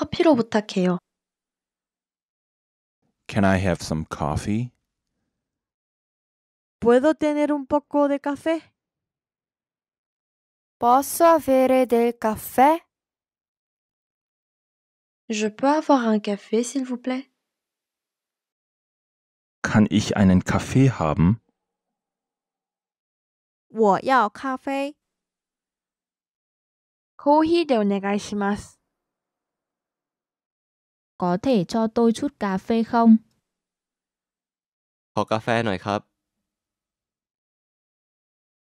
커피로 부탁해요. Can I have some coffee? ¿Puedo tener un poco de café? Posso avere del caffè? Je peux avoir un café, s'il vous plaît? Kann ich einen Kaffee haben? 我要咖啡。コーヒーでお願いします。có thể cho tôi chút cà phê không? cà phê ขอกาแฟหน่อยครับ